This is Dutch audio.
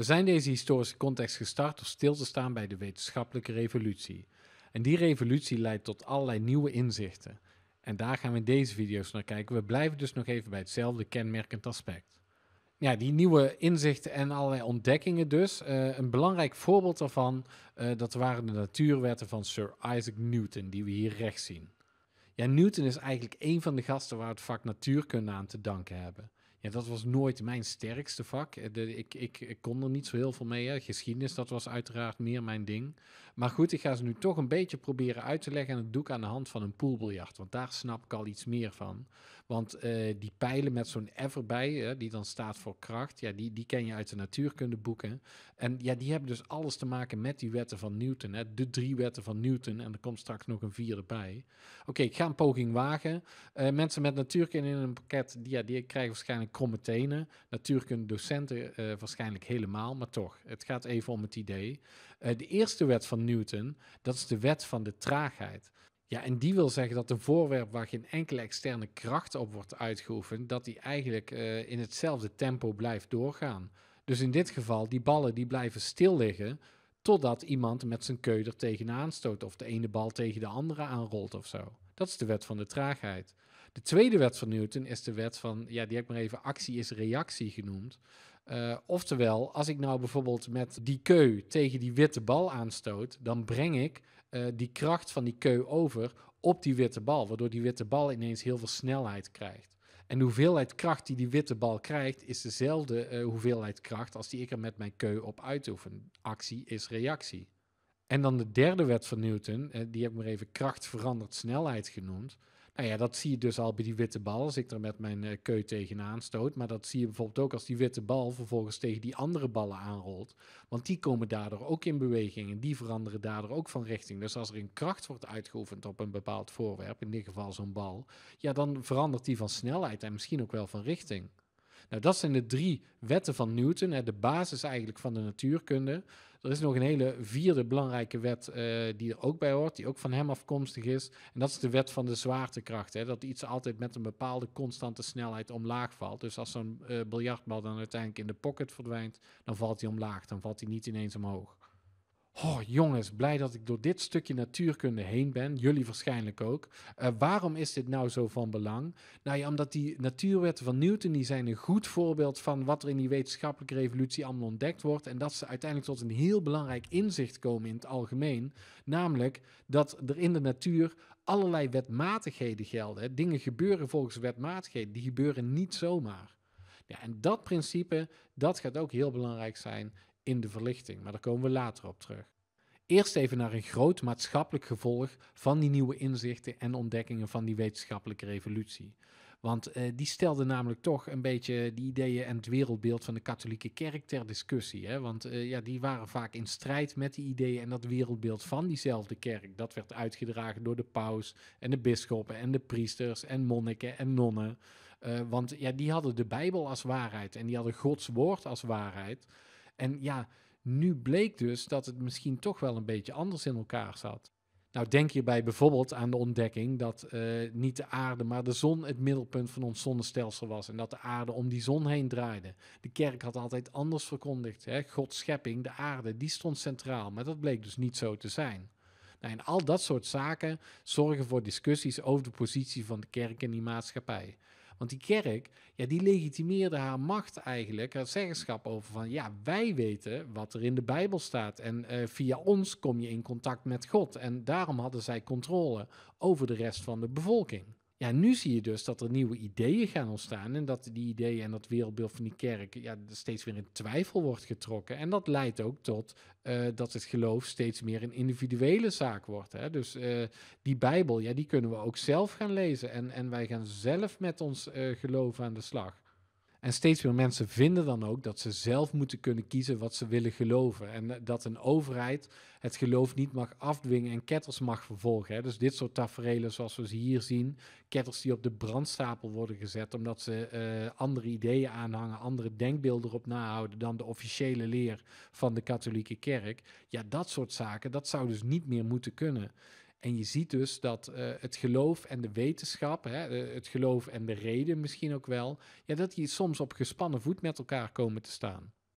We zijn deze historische context gestart door stil te staan bij de wetenschappelijke revolutie. En die revolutie leidt tot allerlei nieuwe inzichten. En daar gaan we in deze video's naar kijken. We blijven dus nog even bij hetzelfde kenmerkend aspect. Ja, die nieuwe inzichten en allerlei ontdekkingen dus. Eh, een belangrijk voorbeeld daarvan, eh, dat waren de natuurwetten van Sir Isaac Newton, die we hier rechts zien. Ja, Newton is eigenlijk een van de gasten waar het vak natuurkunde aan te danken hebben. Ja, dat was nooit mijn sterkste vak. Eh, ik, ik, ik kon er niet zo heel veel mee. Geschiedenis, dat was uiteraard meer mijn ding. Maar goed, ik ga ze nu toch een beetje proberen uit te leggen. En dat doe ik aan de hand van een poolbiljart. Want daar snap ik al iets meer van. Want eh, die pijlen met zo'n F bij die dan staat voor kracht. Ja, die, die ken je uit de natuurkundeboeken. En ja, die hebben dus alles te maken met die wetten van Newton. Hè? De drie wetten van Newton. En er komt straks nog een vierde bij. Oké, ik ga een poging wagen. Eh, mensen met natuurkunde in een pakket, die, ja, die krijgen waarschijnlijk kromme tenen. Natuurkunde docenten eh, waarschijnlijk helemaal. Maar toch, het gaat even om het idee. Eh, de eerste wet van Newton, dat is de wet van de traagheid. Ja, en die wil zeggen dat een voorwerp waar geen enkele externe kracht op wordt uitgeoefend, dat die eigenlijk eh, in hetzelfde tempo blijft doorgaan. Dus in dit geval, die ballen die blijven stil liggen totdat iemand met zijn keuder tegenaan stoot of de ene bal tegen de andere aanrolt of zo. Dat is de wet van de traagheid. De tweede wet van Newton is de wet van, ja, die heb ik maar even actie is reactie genoemd. Uh, oftewel, als ik nou bijvoorbeeld met die keu tegen die witte bal aanstoot, dan breng ik eh, die kracht van die keu over op die witte bal, waardoor die witte bal ineens heel veel snelheid krijgt. En de hoeveelheid kracht die die witte bal krijgt, is dezelfde eh, hoeveelheid kracht als die ik er met mijn keu op uitoefen. Actie is reactie. En dan de derde wet van Newton, eh, die heb ik maar even kracht verandert snelheid genoemd. Nou ja, dat zie je dus al bij die witte bal, als ik er met mijn eh, keu tegenaan stoot. Maar dat zie je bijvoorbeeld ook als die witte bal vervolgens tegen die andere ballen aanrolt. Want die komen daardoor ook in beweging en die veranderen daardoor ook van richting. Dus als er een kracht wordt uitgeoefend op een bepaald voorwerp, in dit geval zo'n bal, ja, dan verandert die van snelheid en misschien ook wel van richting. Nou, dat zijn de drie wetten van Newton, hè, de basis eigenlijk van de natuurkunde. Er is nog een hele vierde belangrijke wet eh, die er ook bij hoort, die ook van hem afkomstig is. En dat is de wet van de zwaartekracht. Hè, dat iets altijd met een bepaalde constante snelheid omlaag valt. Dus als zo'n uh, eh, biljartbal dan uiteindelijk in de pocket verdwijnt, dan valt hij omlaag. Dan valt hij niet ineens omhoog. Oh jongens, blij dat ik door dit stukje natuurkunde heen ben. Jullie waarschijnlijk ook. Eh, waarom is dit nou zo van belang? Nou ja, omdat die natuurwetten van Newton die zijn een goed voorbeeld van wat er in die wetenschappelijke revolutie allemaal ontdekt wordt. En dat ze uiteindelijk tot een heel belangrijk inzicht komen in het algemeen. Namelijk dat er in de natuur allerlei wetmatigheden gelden. Dingen gebeuren volgens wetmatigheden, die gebeuren niet zomaar. Ja, en dat principe, dat gaat ook heel belangrijk zijn in de verlichting, maar daar komen we later op terug. Eerst even naar een groot maatschappelijk gevolg van die nieuwe inzichten en ontdekkingen van die wetenschappelijke revolutie. Want eh, die stelde namelijk toch een beetje die ideeën en het wereldbeeld van de katholieke kerk ter discussie. Hè? Want eh, ja, die waren vaak in strijd met die ideeën en dat wereldbeeld van diezelfde kerk. Dat werd uitgedragen door de paus en de bischoppen en de priesters en monniken en nonnen. Eh, want ja, die hadden de Bijbel als waarheid en die hadden Gods woord als waarheid. En ja, nu bleek dus dat het misschien toch wel een beetje anders in elkaar zat. Nou, denk hierbij bijvoorbeeld aan de ontdekking dat eh, niet de aarde, maar de zon het middelpunt van ons zonnestelsel was. En dat de aarde om die zon heen draaide. De kerk had altijd anders verkondigd. Hè? Gods schepping, de aarde, die stond centraal. Maar dat bleek dus niet zo te zijn. Nou, en al dat soort zaken zorgen voor discussies over de positie van de kerk in die maatschappij. Want die kerk, ja, die legitimeerde haar macht eigenlijk, haar zeggenschap over van, ja, wij weten wat er in de Bijbel staat. En eh, via ons kom je in contact met God. En daarom hadden zij controle over de rest van de bevolking. Ja, nu zie je dus dat er nieuwe ideeën gaan ontstaan en dat die ideeën en dat wereldbeeld van die kerk ja, steeds weer in twijfel wordt getrokken. En dat leidt ook tot eh, dat het geloof steeds meer een individuele zaak wordt. Hè? Dus eh, die Bijbel, ja, die kunnen we ook zelf gaan lezen en, en wij gaan zelf met ons uh, geloof aan de slag. En steeds meer mensen vinden dan ook dat ze zelf moeten kunnen kiezen wat ze willen geloven. En eh, dat een overheid het geloof niet mag afdwingen en ketters mag vervolgen. Dus dit soort tafereelen zoals we ze hier zien. Ketters die op de brandstapel worden gezet omdat ze eh, andere ideeën aanhangen, andere denkbeelden erop nahouden dan de officiële leer van de katholieke kerk. Ja, dat soort zaken, dat zou dus niet meer moeten kunnen. En je ziet dus dat eh, het geloof en de wetenschap, hè, eh, het geloof en de reden misschien ook wel, ja, dat die soms op gespannen voet met elkaar komen te staan.